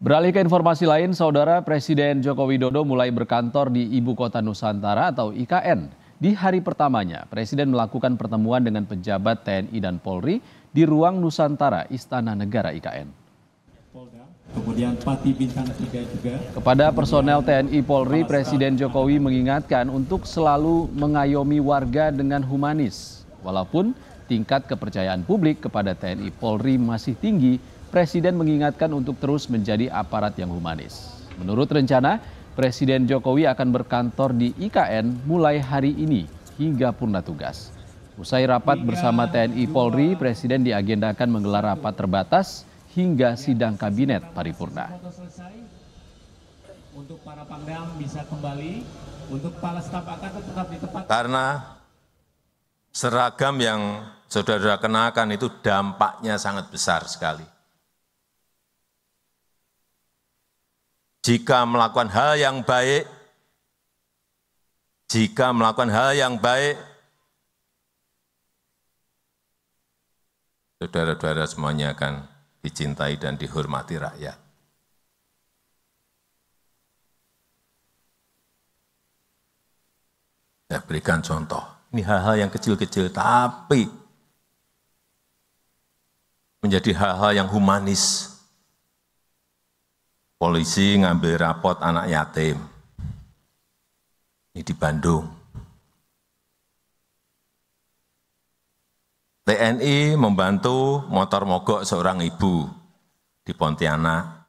Beralih ke informasi lain, Saudara Presiden Joko Widodo mulai berkantor di Ibu Kota Nusantara atau IKN. Di hari pertamanya, Presiden melakukan pertemuan dengan pejabat TNI dan Polri di ruang Nusantara Istana Negara IKN. Kemudian Pati Bintang 3 juga. Kepada personel TNI Polri, Presiden Jokowi mengingatkan untuk selalu mengayomi warga dengan humanis. Walaupun tingkat kepercayaan publik kepada TNI Polri masih tinggi, Presiden mengingatkan untuk terus menjadi aparat yang humanis. Menurut rencana, Presiden Jokowi akan berkantor di IKN mulai hari ini hingga purna tugas. Usai rapat bersama TNI Polri, Presiden diagendakan menggelar rapat terbatas hingga sidang kabinet paripurna. Untuk para pangdam bisa kembali, untuk kepala staf akan tetap di tempat. Karena seragam yang saudara-saudara kenakan itu dampaknya sangat besar sekali. jika melakukan hal yang baik, jika melakukan hal yang baik, saudara-saudara semuanya akan dicintai dan dihormati rakyat. Saya berikan contoh, ini hal-hal yang kecil-kecil, tapi menjadi hal-hal yang humanis, polisi ngambil rapot anak yatim. Ini di Bandung. TNI membantu motor mogok seorang ibu di Pontianak.